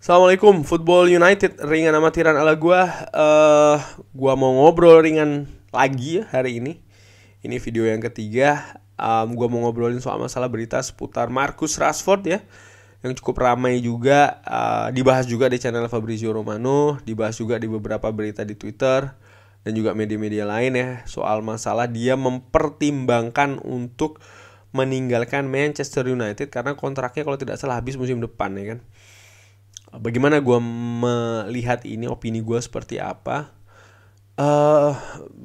Assalamualaikum, Football United ringan amatiran ala gua. Uh, gua mau ngobrol ringan lagi ya hari ini. Ini video yang ketiga. Um, gua mau ngobrolin soal masalah berita seputar Marcus Rashford ya, yang cukup ramai juga. Uh, dibahas juga di channel Fabrizio Romano, dibahas juga di beberapa berita di Twitter dan juga media-media lain ya soal masalah dia mempertimbangkan untuk meninggalkan Manchester United karena kontraknya kalau tidak salah habis musim depan ya kan bagaimana gue melihat ini opini gue seperti apa uh,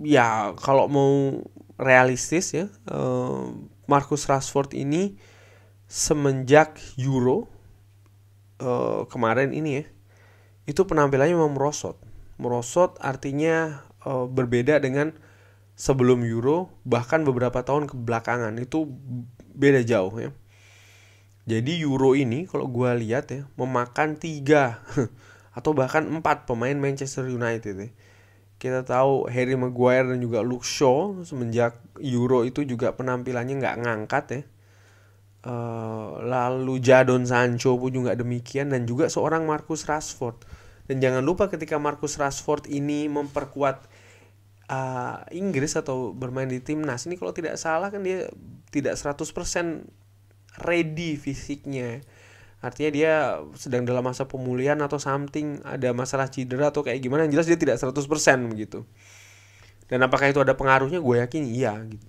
ya kalau mau realistis ya uh, Marcus Rashford ini semenjak Euro uh, kemarin ini ya itu penampilannya memang merosot merosot artinya uh, berbeda dengan sebelum Euro bahkan beberapa tahun kebelakangan itu beda jauh ya jadi Euro ini kalau gue lihat ya memakan tiga atau bahkan empat pemain Manchester United ya. Kita tahu Harry Maguire dan juga Luke Shaw semenjak Euro itu juga penampilannya nggak ngangkat ya. Uh, lalu Jadon Sancho pun juga demikian dan juga seorang Marcus Rashford. Dan jangan lupa ketika Marcus Rashford ini memperkuat uh, Inggris atau bermain di timnas ini kalau tidak salah kan dia tidak 100% ready fisiknya artinya dia sedang dalam masa pemulihan atau something ada masalah cedera atau kayak gimana yang jelas dia tidak 100% begitu dan apakah itu ada pengaruhnya gue yakin iya gitu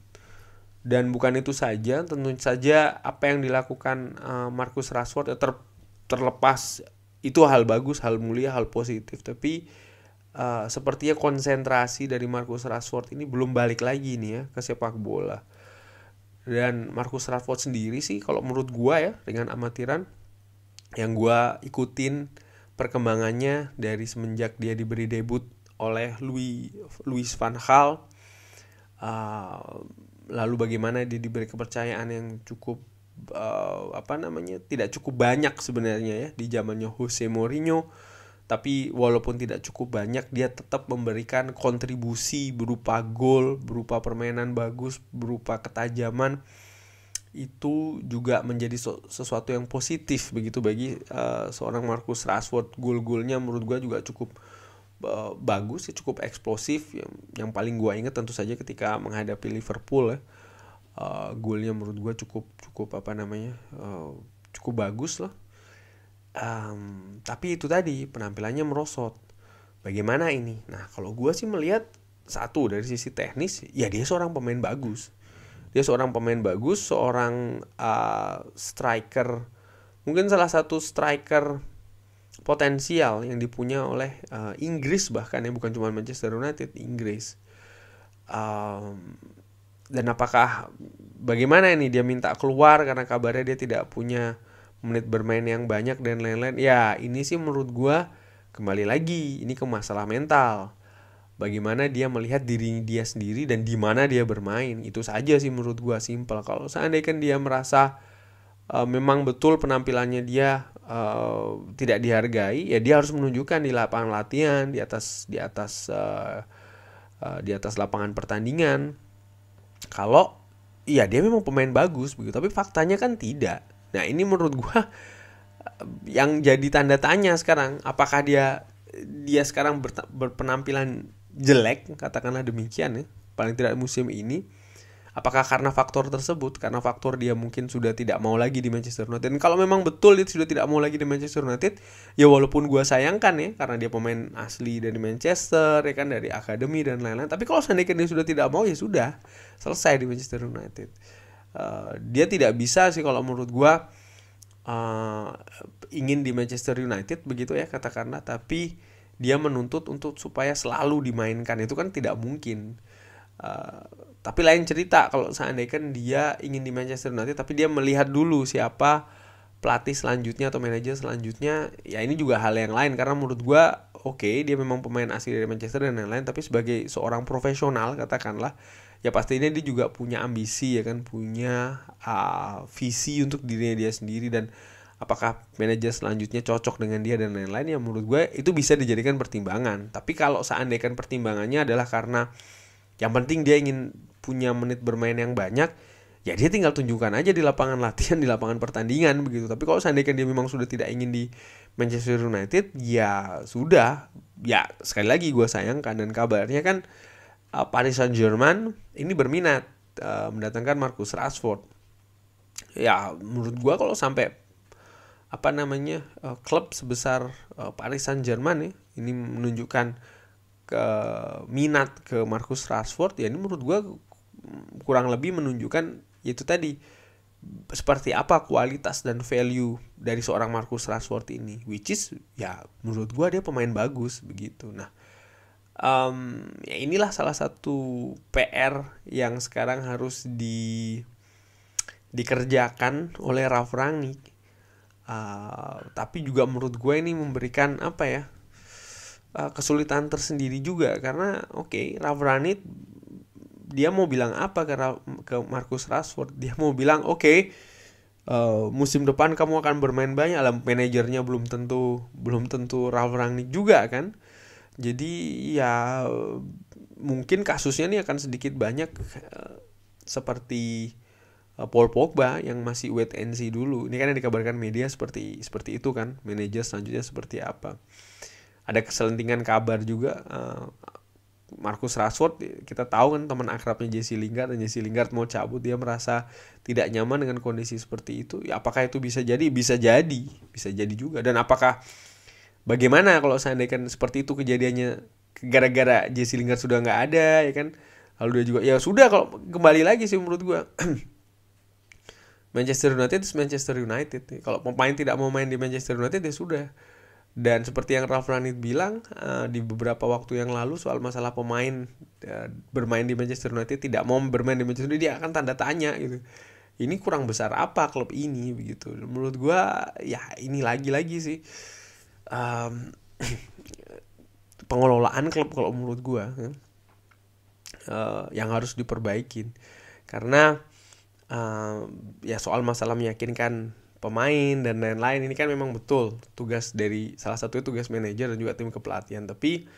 dan bukan itu saja tentu saja apa yang dilakukan eh, Marcus Rashford ya ter terlepas itu hal bagus hal mulia hal positif tapi uh, sepertinya konsentrasi dari Marcus Rashford ini belum balik lagi nih ya ke sepak bola dan Marcus Rashford sendiri sih kalau menurut gua ya dengan amatiran yang gua ikutin perkembangannya dari semenjak dia diberi debut oleh Louis Louis van Gaal uh, lalu bagaimana dia diberi kepercayaan yang cukup uh, apa namanya tidak cukup banyak sebenarnya ya di zamannya Jose Mourinho tapi walaupun tidak cukup banyak dia tetap memberikan kontribusi berupa gol, berupa permainan bagus, berupa ketajaman itu juga menjadi sesuatu yang positif begitu bagi uh, seorang Marcus Rashford gol-golnya menurut gua juga cukup uh, bagus ya cukup eksplosif yang, yang paling gue ingat tentu saja ketika menghadapi Liverpool ya uh, golnya menurut gue cukup cukup apa namanya uh, cukup bagus lah um, tapi itu tadi penampilannya merosot bagaimana ini nah kalau gue sih melihat satu dari sisi teknis ya dia seorang pemain bagus dia seorang pemain bagus seorang uh, striker mungkin salah satu striker potensial yang dipunya oleh uh, Inggris bahkan ya bukan cuma Manchester United Inggris um, dan apakah bagaimana ini dia minta keluar karena kabarnya dia tidak punya menit bermain yang banyak dan lain-lain. Ya, ini sih menurut gue kembali lagi ini ke masalah mental. Bagaimana dia melihat diri dia sendiri dan di mana dia bermain. Itu saja sih menurut gue simpel. Kalau seandainya dia merasa uh, memang betul penampilannya dia uh, tidak dihargai, ya dia harus menunjukkan di lapangan latihan, di atas di atas uh, uh, di atas lapangan pertandingan. Kalau Iya dia memang pemain bagus begitu, tapi faktanya kan tidak Nah ini menurut gue yang jadi tanda tanya sekarang apakah dia dia sekarang berpenampilan jelek katakanlah demikian ya paling tidak musim ini apakah karena faktor tersebut karena faktor dia mungkin sudah tidak mau lagi di Manchester United dan kalau memang betul dia sudah tidak mau lagi di Manchester United ya walaupun gue sayangkan ya karena dia pemain asli dari Manchester ya kan dari akademi dan lain-lain tapi kalau seandainya dia sudah tidak mau ya sudah selesai di Manchester United Eh, dia tidak bisa sih kalau menurut gue uh, ingin di Manchester United begitu ya katakanlah tapi dia menuntut untuk supaya selalu dimainkan itu kan tidak mungkin uh, tapi lain cerita kalau seandainya kan dia ingin di Manchester United tapi dia melihat dulu siapa pelatih selanjutnya atau manajer selanjutnya ya ini juga hal yang lain karena menurut gue oke okay, dia memang pemain asli dari Manchester dan lain-lain tapi sebagai seorang profesional katakanlah ya pastinya dia juga punya ambisi ya kan punya uh, visi untuk dirinya dia sendiri dan apakah manajer selanjutnya cocok dengan dia dan lain-lain ya menurut gue itu bisa dijadikan pertimbangan tapi kalau seandainya pertimbangannya adalah karena yang penting dia ingin punya menit bermain yang banyak ya dia tinggal tunjukkan aja di lapangan latihan di lapangan pertandingan begitu tapi kalau seandainya dia memang sudah tidak ingin di Manchester United ya sudah ya sekali lagi gue sayangkan dan kabarnya kan Uh, Paris Saint Germain ini berminat uh, mendatangkan Marcus Rashford ya menurut gua kalau sampai apa namanya uh, klub sebesar uh, Paris Saint Germain ya ini menunjukkan ke minat ke Marcus Rashford ya ini menurut gua kurang lebih menunjukkan yaitu tadi seperti apa kualitas dan value dari seorang Marcus Rashford ini which is ya menurut gua dia pemain bagus begitu nah um, ya inilah salah satu PR yang sekarang harus di dikerjakan oleh Raf Rangnick. Uh, tapi juga menurut gue ini memberikan apa ya uh, kesulitan tersendiri juga karena oke okay, Raf Rangnick dia mau bilang apa ke ke Marcus Rashford dia mau bilang oke okay, uh, eh, musim depan kamu akan bermain banyak dalam manajernya belum tentu belum tentu Ralf Rangnick juga kan jadi ya mungkin kasusnya ini akan sedikit banyak eh, seperti uh, Paul Pogba yang masih wait and see dulu. Ini kan yang dikabarkan media seperti seperti itu kan, manajer selanjutnya seperti apa. Ada keselentingan kabar juga uh, Marcus Rashford kita tahu kan teman akrabnya Jesse Lingard dan Jesse Lingard mau cabut dia merasa tidak nyaman dengan kondisi seperti itu. Ya, apakah itu bisa jadi? Bisa jadi, bisa jadi juga. Dan apakah bagaimana kalau seandainya kan seperti itu kejadiannya gara-gara Jesse Lingard sudah nggak ada ya kan lalu dia juga ya sudah kalau kembali lagi sih menurut gue Manchester United itu Manchester United kalau pemain tidak mau main di Manchester United ya sudah dan seperti yang Ralph Ranit bilang uh, di beberapa waktu yang lalu soal masalah pemain uh, bermain di Manchester United tidak mau bermain di Manchester United dia akan tanda tanya gitu ini kurang besar apa klub ini begitu menurut gue ya ini lagi-lagi sih um, pengelolaan klub kalau menurut gue ya. uh, yang harus diperbaikin karena uh, ya soal masalah meyakinkan pemain dan lain-lain ini kan memang betul tugas dari salah satunya tugas manajer dan juga tim kepelatihan tapi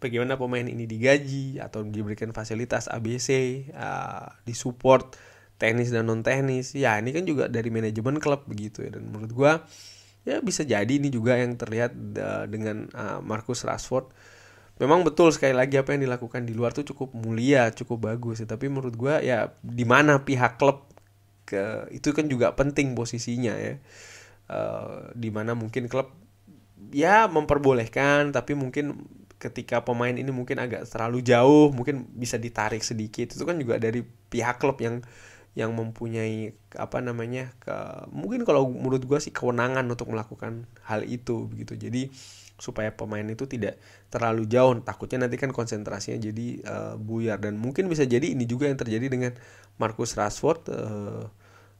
bagaimana pemain ini digaji atau diberikan fasilitas ABC uh, eh, disupport teknis dan non teknis ya ini kan juga dari manajemen klub begitu ya dan menurut gue ya bisa jadi ini juga yang terlihat e, dengan e, Marcus Rashford memang betul sekali lagi apa yang dilakukan di luar tuh cukup mulia cukup bagus ya. tapi menurut gue ya di mana pihak klub ke itu kan juga penting posisinya ya uh, di mana mungkin klub ya memperbolehkan tapi mungkin ketika pemain ini mungkin agak terlalu jauh mungkin bisa ditarik sedikit itu kan juga dari pihak klub yang yang mempunyai apa namanya ke, mungkin kalau menurut gue sih kewenangan untuk melakukan hal itu begitu jadi supaya pemain itu tidak terlalu jauh takutnya nanti kan konsentrasinya jadi uh, buyar dan mungkin bisa jadi ini juga yang terjadi dengan Marcus Rashford uh,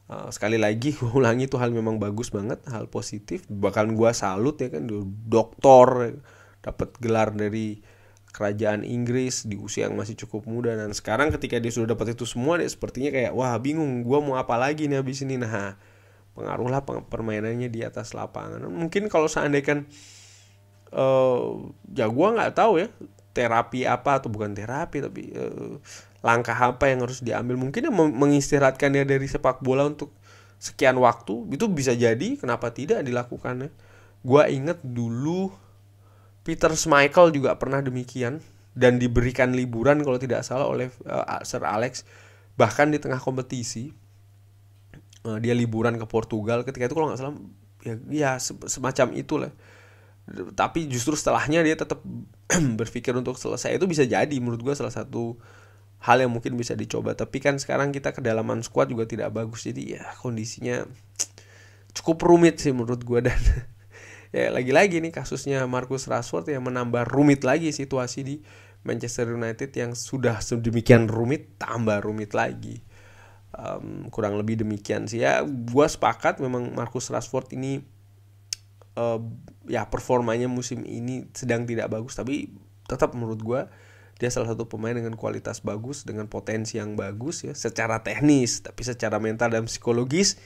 uh, sekali lagi gue ulangi itu hal memang bagus banget hal positif bahkan gue salut ya kan doktor dapat gelar dari kerajaan Inggris di usia yang masih cukup muda dan sekarang ketika dia sudah dapat itu semua dia sepertinya kayak wah bingung gue mau apa lagi nih habis ini nah pengaruhlah permainannya di atas lapangan mungkin kalau seandainya uh, ya gue nggak tahu ya terapi apa atau bukan terapi tapi uh, langkah apa yang harus diambil mungkin ya mengistirahatkan dia dari sepak bola untuk sekian waktu itu bisa jadi kenapa tidak dilakukannya gue inget dulu Peter Michael juga pernah demikian dan diberikan liburan kalau tidak salah oleh uh, Sir Alex bahkan di tengah kompetisi uh, dia liburan ke Portugal ketika itu kalau nggak salah ya, ya semacam itulah tapi justru setelahnya dia tetap berpikir untuk selesai itu bisa jadi menurut gua salah satu hal yang mungkin bisa dicoba tapi kan sekarang kita kedalaman squad juga tidak bagus jadi ya kondisinya cukup rumit sih menurut gua dan ya lagi-lagi nih kasusnya Marcus Rashford yang menambah rumit lagi situasi di Manchester United yang sudah sedemikian rumit tambah rumit lagi um, kurang lebih demikian sih ya gua sepakat memang Marcus Rashford ini uh, ya performanya musim ini sedang tidak bagus tapi tetap menurut gua dia salah satu pemain dengan kualitas bagus dengan potensi yang bagus ya secara teknis tapi secara mental dan psikologis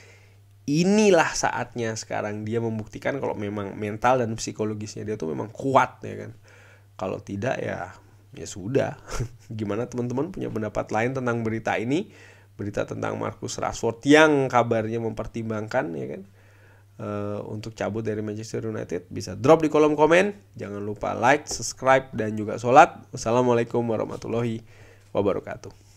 inilah saatnya sekarang dia membuktikan kalau memang mental dan psikologisnya dia tuh memang kuat ya kan kalau tidak ya ya sudah gimana teman-teman punya pendapat lain tentang berita ini berita tentang Marcus Rashford yang kabarnya mempertimbangkan ya kan uh, untuk cabut dari Manchester United bisa drop di kolom komen jangan lupa like subscribe dan juga sholat wassalamualaikum warahmatullahi wabarakatuh